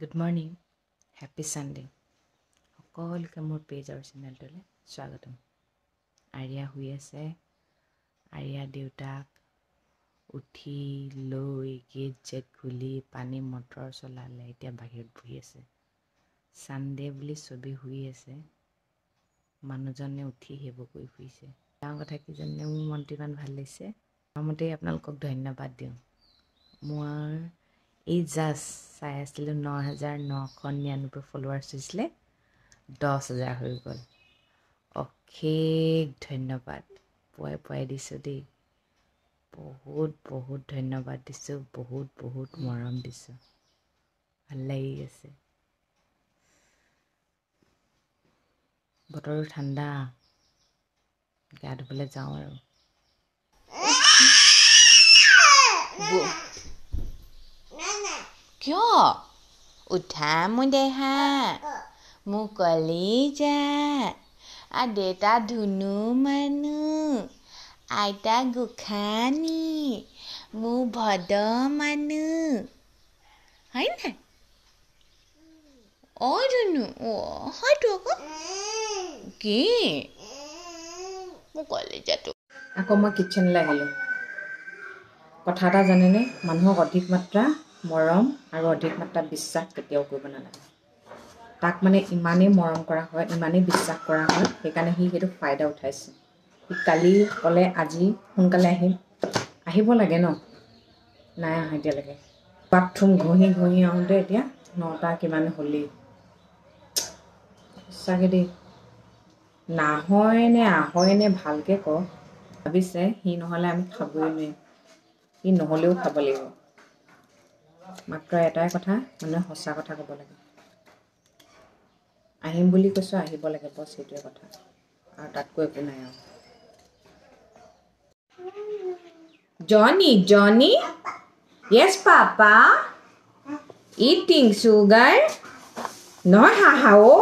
good morning happy Sunday সকলোকে মোৰ page আৰু চেনেলটোলৈ স্বাগতম আৰিয়া শুই আছে আৰিয়া দেউতাক উঠি লৈ গেট জেট খুলি পানী মটৰ চলালে এতিয়া বাহিৰত বহি আছে ছানডে বুলি ছবি শুই আছে মানুহজনে উঠি সেইবোৰ কৰি শুইছে তেওঁ কথা কিজনে মোৰ মনটো ইমান ভাল লাগিছে মোৰ মতেই আপোনালোকক ধন্যবাদ দিওঁ মোৰ এই জাষ্ট চাই আছিলোঁ ন হাজাৰ নশ নিৰান্নব্বৈ ফলোৱাৰ্ছ হৈছিলে দহ হাজাৰ হৈ গ'ল অশেষ ধন্যবাদ পুৱাই পুৱাই দিছোঁ দেই বহুত বহুত ধন্যবাদ দিছোঁ বহুত বহুত মৰম দিছোঁ ভাল লাগি গৈছে বতৰো ঠাণ্ডা গা ধুবলৈ যাওঁ আৰু কিয় উঠা মোৰ দেহা মোক কলি যা আ দেউতা ধুনু মানুহ আইতা গোসানী মোৰ ভদ মানুহ হয় নে অ' ধুনু অ হয়তো আকৌ কি মোক কলি যাতো আকৌ মই কিটচেনলৈ আহিলোঁ কথা এটা জানেনে মানুহক অধিক মাত্ৰা মৰম আৰু অধিক মাত্ৰা বিশ্বাস কেতিয়াও কৰিব নালাগে তাক মানে ইমানেই মৰম কৰা হয় ইমানেই বিশ্বাস কৰা হয় সেইকাৰণে সি সেইটো ফাইদা উঠাইছে সি কালি ক'লে আজি সোনকালে আহিম আহিব লাগে ন নাই অহা এতিয়ালৈকে বাথৰুম ঘঁহি ঘঁহি আহোঁতে এতিয়া নটা কিমান হ'লেই সঁচাকৈ দেই নাহয় নে আহয় নে ভালকৈ কওক ভাবিছে সি নহ'লে আমি খাবই নোৱাৰিম সি নহ'লেও খাব লাগিব মাত্ৰ এটাই কথা মানে সঁচা কথা ক'ব লাগে আহিম বুলি কৈছোঁ আহিব লাগে বছ সেইটোৱে কথা আৰু তাতকৈ একো নাই আৰু Johnny Johnny yes papa eating sugar নহয় হাহা অ'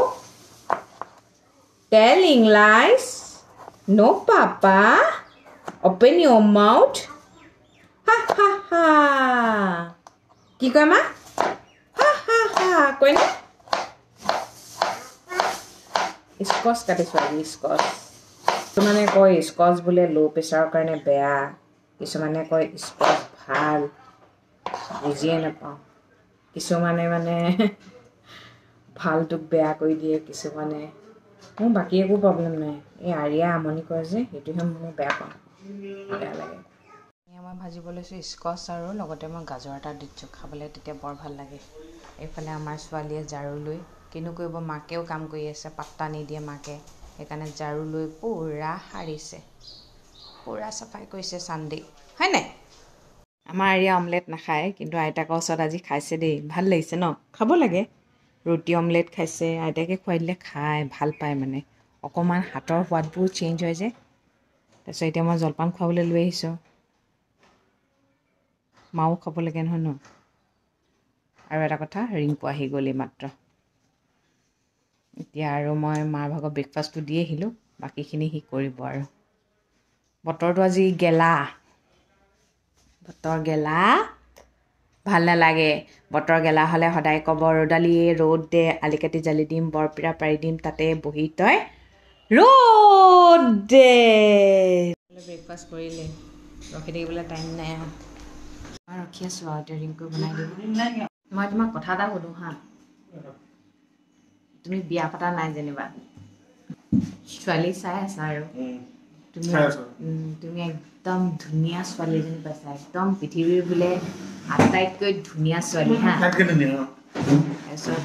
telling lies no papa open your mouth ha ha হা কি কয় মা কয়নে স্কচ কাটিছো আজি স্কচ কিছুমানে কয় স্কচ বোলে ল' প্ৰেচাৰৰ কাৰণে বেয়া কিছুমানে কয় স্কচ ভাল বুজিয়ে নাপাওঁ কিছুমানে মানে ভালটোক বেয়া কৰি দিয়ে কিছুমানে মোৰ বাকী একো প্ৰব্লেম নাই এই আৰিয়া আমনি কৰে যে সেইটোহে মই বেয়া পাওঁ বেয়া লাগে ভাজিব লৈছোঁ স্কচ আৰু লগতে মই গাজৰ এটা দি দিছোঁ খাবলৈ তেতিয়া বৰ ভাল লাগে এইফালে আমাৰ ছোৱালীয়ে ঝাৰু লৈ কিনো কৰিব মাকেও কাম কৰি আছে পাত্তা নিদিয়ে মাকে সেইকাৰণে ঝাৰু লৈ পূৰা সাৰিছে পূৰা চাফাই কৰিছে চান্দি হয়নে আমাৰ এৰিয়া অমলেট নাখায় কিন্তু আইতাকৰ ওচৰত আজি খাইছে দেই ভাল লাগিছে ন খাব লাগে ৰুটি অমলেট খাইছে আইতাকে খুৱাই দিলে খায় ভাল পায় মানে অকণমান হাতৰ সোৱাদবোৰ চেঞ্জ হয় যে তাৰপিছত এতিয়া মই জলপান খুৱাবলৈ লৈ আহিছোঁ মাও খাব লাগে নহয় ন আৰু এটা কথা ৰিংকু আহি গ'লেই মাত্ৰ এতিয়া আৰু মই মাৰ ভাগৰ ব্ৰেকফাষ্টটো দি আহিলোঁ বাকীখিনি সি কৰিব আৰু বতৰটো আজি গেলা বতৰ গেলা ভাল নালাগে বতৰ গেলা হ'লে সদায় ক'ব ৰ'দালিয়ে ৰ'দ দে আলিকাটি জালি দিম বৰপীৰা পাৰি দিম তাতে বহি তই ৰ'দ দে ব্ৰেকফাষ্ট কৰিলে ৰখি থাকিবলৈ টাইম নাই ৰখি আছো আৰু এতিয়া ৰিংকু বনাই দিব মই তোমাক কথা এটা সোধো হা তুমি বিয়া পতা নাই যেনিবা ছোৱালী চাই আছা আৰু তুমি তুমি একদম ধুনীয়া ছোৱালী এজনী পাইছা একদম পৃথিৱীৰ বোলে আটাইতকৈ ধুনীয়া ছোৱালী হা তাৰপিছত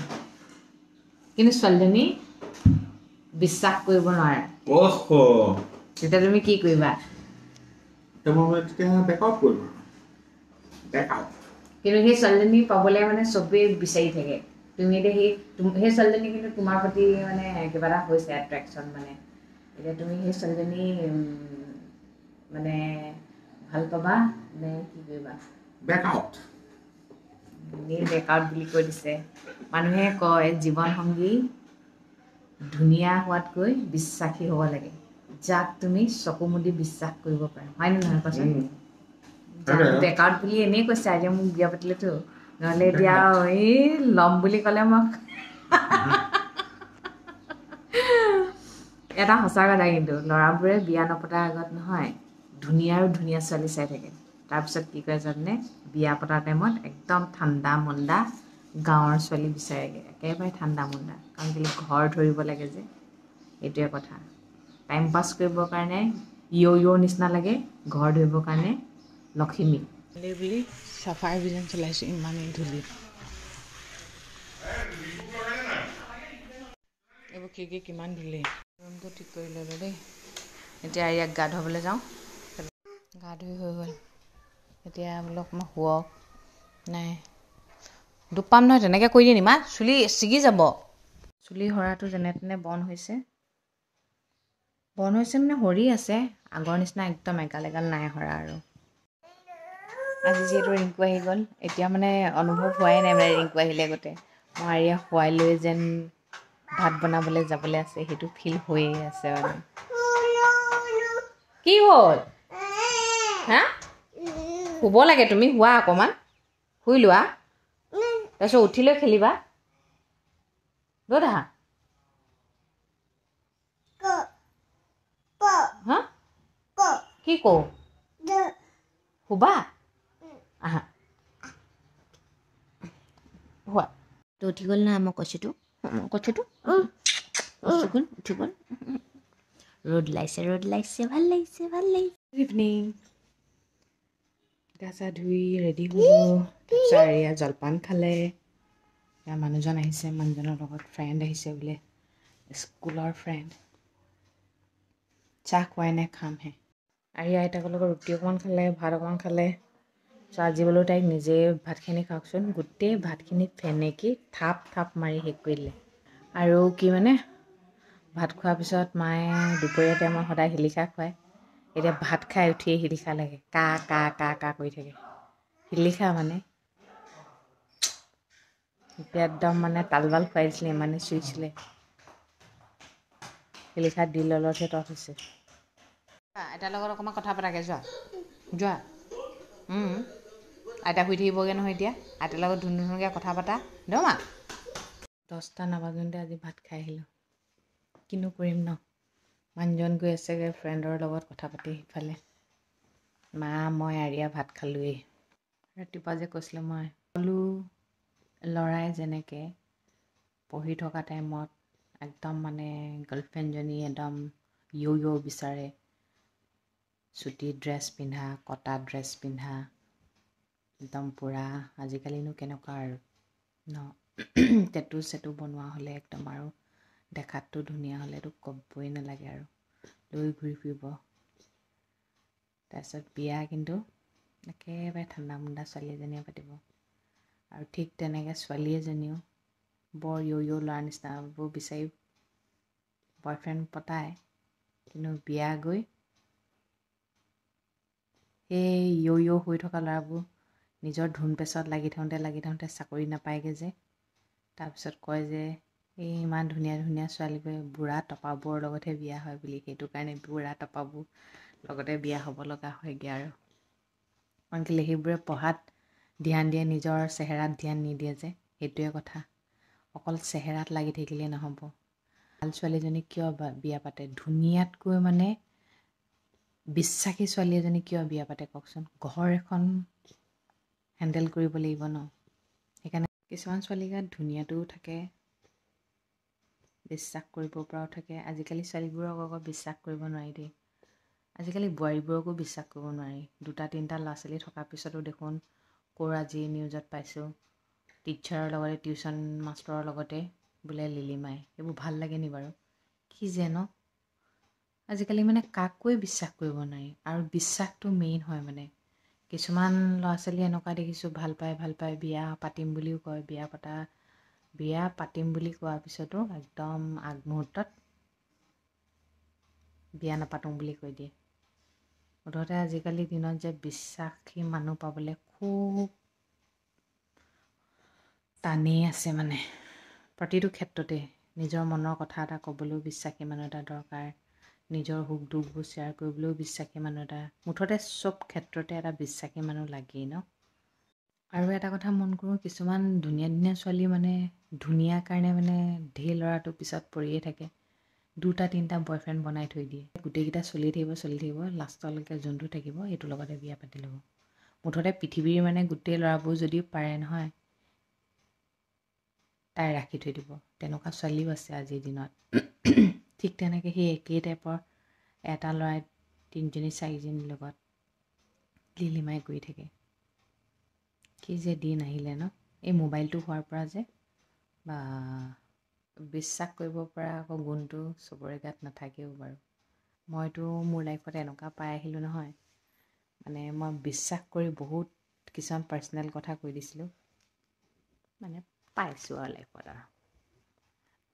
কিন্তু ছোৱালীজনী বিশ্বাস কৰিব নোৱাৰে তেতিয়া তুমি কি কৰিবা তেতিয়া বেকআপ কৰিবা কিন্তু সেই ছোৱালীজনী পাবলৈ মানে চবেই বিচাৰি থাকে তুমি এতিয়া সেই সেই ছোৱালীজনী কিন্তু তোমাৰ প্ৰতি মানে কিবা এটা হৈছে এট্ৰেকশ্যন মানে এতিয়া তুমি সেই ছোৱালীজনী মানে ভাল পাবা নে কি কৰিবা বেকআউট বুলি কৈ দিছে মানুহে কয় জীৱন সংগী ধুনীয়া হোৱাতকৈ বিশ্বাসী হ'ব লাগে যাক তুমি চকু মুদি বিশ্বাস কৰিব পাৰা হয়নে নহয় কচোন জানোতে কাৰণ বুলি এনেই কৈছে আজি মোক বিয়া পাতিলেতো নহ'লে এতিয়া এই ল'ম বুলি ক'লে মোক এটা সঁচা কথা কিন্তু ল'ৰাবোৰে বিয়া নপতাৰ আগত নহয় ধুনীয়া আৰু ধুনীয়া ছোৱালী চাই থাকে তাৰপিছত কি কয় জানে বিয়া পতাৰ টাইমত একদম ঠাণ্ডা মন্দা গাঁৱৰ ছোৱালী বিচাৰেগৈ একেবাৰে ঠাণ্ডা মন্দা কাৰণ কেলে ঘৰ ধৰিব লাগে যে এইটোৱে কথা টাইম পাছ কৰিবৰ কাৰণে ইঅ' ইঅ' নিচিনা লাগে ঘৰ ধৰিবৰ কাৰণে লখিমী বুলি চাফাই অভিযান চলাইছোঁ ইমানেই ধূলি এইবোৰ কি কি কিমান ধূলি ৰুমটো ঠিক কৰি ল'লো দেই এতিয়া ইয়াক গা ধুবলৈ যাওঁ গা ধুই হৈ গ'ল এতিয়া বোলো অকণমান শুৱক নাই পাম নহয় তেনেকৈ কৰি দিয়ে নিমা চুলি ছিগি যাব চুলি সৰাটো যেনে তেনে বন হৈছে বন হৈছে মানে সৰি আছে আগৰ নিচিনা একদম একাল একাল নাই সৰা আৰু আজি যিহেতু ৰিংকু আহি গ'ল এতিয়া মানে অনুভৱ হোৱাই নাই মানে ৰিংকু আহিলে আগতে মই আৰিয়া শুৱাই লৈ যেন ভাত বনাবলৈ যাবলৈ আছে সেইটো ফিল হৈয়ে আছে মানে কি হ'ল হা শুব লাগে তুমি শুৱা অকণমান শুই লোৱা তাৰপিছত উঠি লৈ খেলিবা দ'ত আহা হা কি কওঁ শুবা আহা হোৱা উঠি গ'ল না আমাৰ কচুটো কচুটো ৰ'দ ইভিনিং গা চা ধুই ৰেডি হ'লোঁ জলপান খালে মানুহজন আহিছে মানুহজনৰ লগত ফ্ৰেণ্ড আহিছে বোলে স্কুলৰ ফ্ৰেণ্ড চাহ খুৱাই নাই খামহে আহি আইতাকৰ লগত ৰুটি অকণমান খালে ভাত অকণমান খালে চাৰ্জি বোলো তাইক নিজে ভাতখিনি খাওকচোন গোটেই ভাতখিনি ফেনেকি থাপ থাপ মাৰি শেষ কৰিলে আৰু কি মানে ভাত খোৱাৰ পিছত মায়ে দুপৰীয়া টাইমত সদায় শিলিখা খুৱায় এতিয়া ভাত খাই উঠিয়ে শিলিখা লাগে কা কা কা কা কৰি থাকে শিলিখা মানে এতিয়া একদম মানে তাল বাল খুৱাই দিছিলে ইমানে চুইছিলে শিলিখা দিল অলপহে তত হৈছে এটাৰ লগত অকণমান কথা পতাকৈ যোৱা যোৱা আইতা শুই থাকিবগৈ নহয় এতিয়া আইতাৰ লগত ধুন ধুনকৈ কথা পাতা মা দহটা নাবাজোতে আজি ভাত খাই আহিলোঁ কিনো কৰিম ন মানুহজন গৈ আছেগৈ ফ্ৰেণ্ডৰ লগত কথা পাতি সিফালে মা মই আৰিয়া ভাত খালোঁৱেই ৰাতিপুৱা যে কৈছিলোঁ মই সকলো ল'ৰাই যেনেকৈ পঢ়ি থকা টাইমত একদম মানে গাৰ্লফ্ৰেণ্ডজনী একদম য়ৌ য়ৌ বিচাৰে চুটি ড্ৰেছ পিন্ধা কটা ড্ৰেছ পিন্ধা একদম পূৰা আজিকালিনো কেনেকুৱা আৰু ন টেটু চেটু বনোৱা হ'লে একদম আৰু দেখাততো ধুনীয়া হ'লেতো ক'বই নালাগে আৰু লৈ ঘূৰি ফুৰিব তাৰপিছত বিয়া কিন্তু একেবাৰে ঠাণ্ডা মুণ্ডা ছোৱালী এজনীয়ে পাতিব আৰু ঠিক তেনেকৈ ছোৱালী এজনীও বৰ ইয় ইয় ল'ৰাৰ নিচিনাবোৰ বিচাৰি বয়ফ্ৰেণ্ড পতাই কিন্তু বিয়া গৈ সেই ইয় ইয় হৈ থকা ল'ৰাবোৰ নিজৰ ধুন পেছত লাগি থওঁতে লাগি থওঁতে চাকৰি নাপায়গৈ যে তাৰপিছত কয় যে এই ইমান ধুনীয়া ধুনীয়া ছোৱালীবোৰে বুঢ়া টপাবোৰৰ লগতহে বিয়া হয় বুলি সেইটো কাৰণে বুঢ়া টপাবোৰ লগতে বিয়া হ'ব লগা হয়গৈ আৰু কাৰণ কেলৈ সেইবোৰে পঢ়াত ধ্যান দিয়ে নিজৰ চেহেৰাত ধ্যান নিদিয়ে যে সেইটোৱে কথা অকল চেহেৰাত লাগি থাকিলেই নহ'ব ভাল ছোৱালীজনী কিয় বিয়া পাতে ধুনীয়াতকৈ মানে বিশ্বাসী ছোৱালী এজনী কিয় বিয়া পাতে কওকচোন ঘৰ এখন হেণ্ডেল কৰিব লাগিব ন সেইকাৰণে কিছুমান ছোৱালী গাত ধুনীয়াটোও থাকে বিশ্বাস কৰিব পৰাও থাকে আজিকালি ছোৱালীবোৰক আকৌ বিশ্বাস কৰিব নোৱাৰি দেই আজিকালি বোৱাৰীবোৰকো বিশ্বাস কৰিব নোৱাৰি দুটা তিনিটা ল'ৰা ছোৱালী থকাৰ পিছতো দেখোন ক'ৰ আজি নিউজত পাইছোঁ টিচাৰৰ লগতে টিউশ্যন মাষ্টৰৰ লগতে বোলে লিলিমাই সেইবোৰ ভাল লাগে নি বাৰু কি যে ন আজিকালি মানে কাকোৱে বিশ্বাস কৰিব নোৱাৰি আৰু বিশ্বাসটো মেইন হয় মানে কিছুমান ল'ৰা ছোৱালী এনেকুৱা দেখিছোঁ ভাল পাই ভাল পায় বিয়া পাতিম বুলিও কয় বিয়া পতা বিয়া পাতিম বুলি কোৱাৰ পিছতো একদম আগমুহূৰ্তত বিয়া নাপাতোঁ বুলি কৈ দিয়ে মুঠতে আজিকালি দিনত যে বিশ্বাসী মানুহ পাবলৈ খুব টানেই আছে মানে প্ৰতিটো ক্ষেত্ৰতে নিজৰ মনৰ কথা এটা ক'বলৈও বিশ্বাসী মানুহ এটা দৰকাৰ নিজৰ সুখ দুখবোৰ শ্বেয়াৰ কৰিবলৈও বিশ্বাসী মানুহ এটা মুঠতে চব ক্ষেত্ৰতে এটা বিশ্বাসী মানুহ লাগেই ন আৰু এটা কথা মন কৰোঁ কিছুমান ধুনীয়া ধুনীয়া ছোৱালী মানে ধুনীয়া কাৰণে মানে ঢেৰ ল'ৰাটো পিছত পৰিয়ে থাকে দুটা তিনিটা বয়ফ্ৰেণ্ড বনাই থৈ দিয়ে গোটেইকেইটা চলি থাকিব চলি থাকিব লাষ্টলৈকে যোনটো থাকিব সেইটোৰ লগতে বিয়া পাতি ল'ব মুঠতে পৃথিৱীৰ মানে গোটেই ল'ৰাবোৰ যদি পাৰে নহয় তাই ৰাখি থৈ দিব তেনেকুৱা ছোৱালীও আছে আজিৰ দিনত ঠিক তেনেকৈ সেই একেই টাইপৰ এটা ল'ৰাই তিনিজনী চাৰিজনীৰ লগত লিলিমাই কৰি থাকে কি যে দিন আহিলে ন এই মোবাইলটো হোৱাৰ পৰা যে বা বিশ্বাস কৰিব পৰা আকৌ গুণটো চবৰে গাত নাথাকেও বাৰু মইতো মোৰ লাইফত এনেকুৱা পাই আহিলোঁ নহয় মানে মই বিশ্বাস কৰি বহুত কিছুমান পাৰ্চনেল কথা কৈ দিছিলোঁ মানে পাইছোঁ আৰু লাইফত আৰু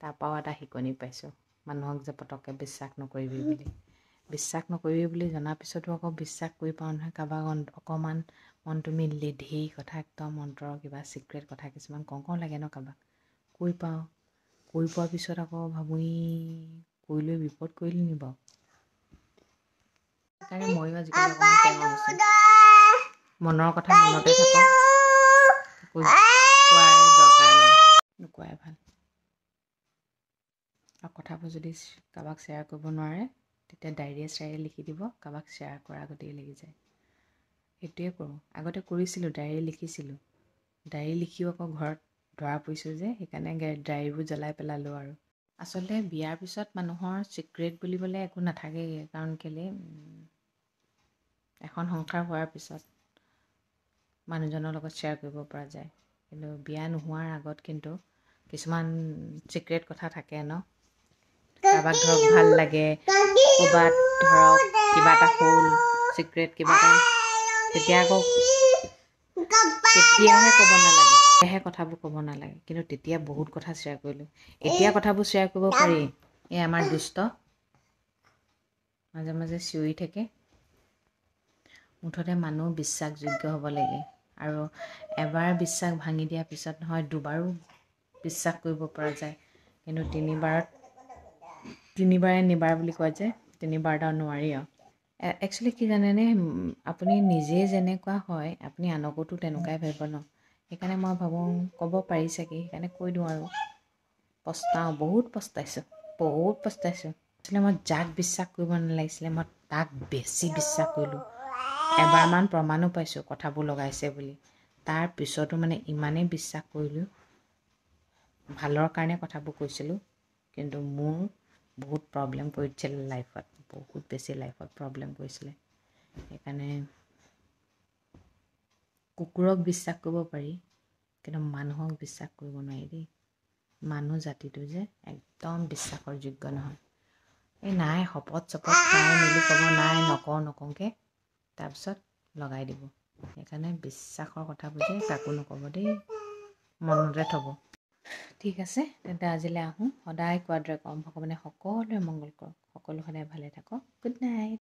তাৰপৰাও এটা শিকনি পাইছোঁ মানুহক যে পটককৈ বিশ্বাস নকৰিবি বুলি বিশ্বাস নকৰিবি বুলি জনাৰ পিছতো আকৌ বিশ্বাস কৰি পাওঁ নহয় কাৰোবাক অকণমান মনটো মিলিলে ধেৰ কথা একদম মন্ত্ৰৰ কিবা চিক্ৰেট কথা কিছুমান কওঁ কওঁ লাগে ন কাৰোবাক কৈ পাওঁ কৈ পোৱাৰ পিছত আকৌ ভাবোঁ কৰি লৈ বিপদ কৰিলি নি বাৰু সেইকাৰণে ময়ো আজিকালি মনৰ কথা মনতে থাকোঁ নোকোৱাই ভাল আৰু কথাবোৰ যদি কাৰোবাক শ্বেয়াৰ কৰিব নোৱাৰে তেতিয়া ডায়েৰীয়ে চায়েৰীয়ে লিখি দিব কাৰোবাক শ্বেয়াৰ কৰাৰ আগতেই লাগি যায় সেইটোৱে কৰোঁ আগতে কৰিছিলোঁ ডায়েৰী লিখিছিলোঁ ডায়েৰী লিখিও আকৌ ঘৰত ধৰা পৰিছোঁ যে সেইকাৰণে ডায়েৰীবোৰ জ্বলাই পেলালোঁ আৰু আচলতে বিয়াৰ পিছত মানুহৰ ছিক্ৰেট বুলিবলৈ একো নাথাকেগৈ কাৰণ কেলেই এখন সংসাৰ হোৱাৰ পিছত মানুহজনৰ লগত শ্বেয়াৰ কৰিব পৰা যায় কিন্তু বিয়া নোহোৱাৰ আগত কিন্তু কিছুমান ছিক্ৰেট কথা থাকে ন কাৰোবাক ধৰক ভাল লাগে ক'ৰবাত ধৰক কিবা এটা হ'ল চিক্ৰেট কিবা এটা তেতিয়া আকৌ তেতিয়াহে ক'ব নালাগে তেতিয়াহে কথাবোৰ ক'ব নালাগে কিন্তু তেতিয়া বহুত কথা শ্বেয়াৰ কৰিলোঁ এতিয়া কথাবোৰ শ্বেয়াৰ কৰিব পাৰি এই আমাৰ দুষ্ট মাজে মাজে চিঞৰি থাকে মুঠতে মানুহ বিশ্বাসযোগ্য হ'ব লাগে আৰু এবাৰ বিশ্বাস ভাঙি দিয়াৰ পিছত নহয় দুবাৰো বিশ্বাস কৰিব পৰা যায় কিন্তু তিনিবাৰত তিনিবাৰে নিবাৰ বুলি কয় যে তিনিবাৰ এটাও নোৱাৰি আৰু একচুৱেলি কি জানেনে আপুনি নিজে যেনেকুৱা হয় আপুনি আনকোতো তেনেকুৱাই ভাবিব ন সেইকাৰণে মই ভাবোঁ ক'ব পাৰি চাগে সেইকাৰণে কৈ দিওঁ আৰু পস্তাওঁ বহুত পস্তাইছোঁ বহুত পস্তাইছোঁ আচলতে মই যাক বিশ্বাস কৰিব নালাগিছিলে মই তাক বেছি বিশ্বাস কৰিলোঁ এবাৰমান প্ৰমাণো পাইছোঁ কথাবোৰ লগাইছে বুলি তাৰ পিছতো মানে ইমানেই বিশ্বাস কৰিলোঁ ভালৰ কাৰণে কথাবোৰ কৈছিলোঁ কিন্তু মোৰ বহুত প্ৰব্লেম কৰিছিলে লাইফত বহুত বেছি লাইফত প্ৰব্লেম কৰিছিলে সেইকাৰণে কুকুৰক বিশ্বাস কৰিব পাৰি কিন্তু মানুহক বিশ্বাস কৰিব নোৱাৰি দেই মানুহ জাতিটো যে একদম বিশ্বাসৰ যোগ্য নহয় এই নাই শপত চপত খাই মেলি ক'ব নাই নকওঁ নকওঁকৈ তাৰপিছত লগাই দিব সেইকাৰণে বিশ্বাসৰ কথা বুজি কাকো নক'ব দেই মনতে থ'ব ঠিক আছে তেন্তে আজিলৈ আহোঁ সদায় কোৱাৰ দৰে কম ভগৱানে সকলোৱে মংগল কৰক সকলো সদায় ভালে থাকক গুড নাইট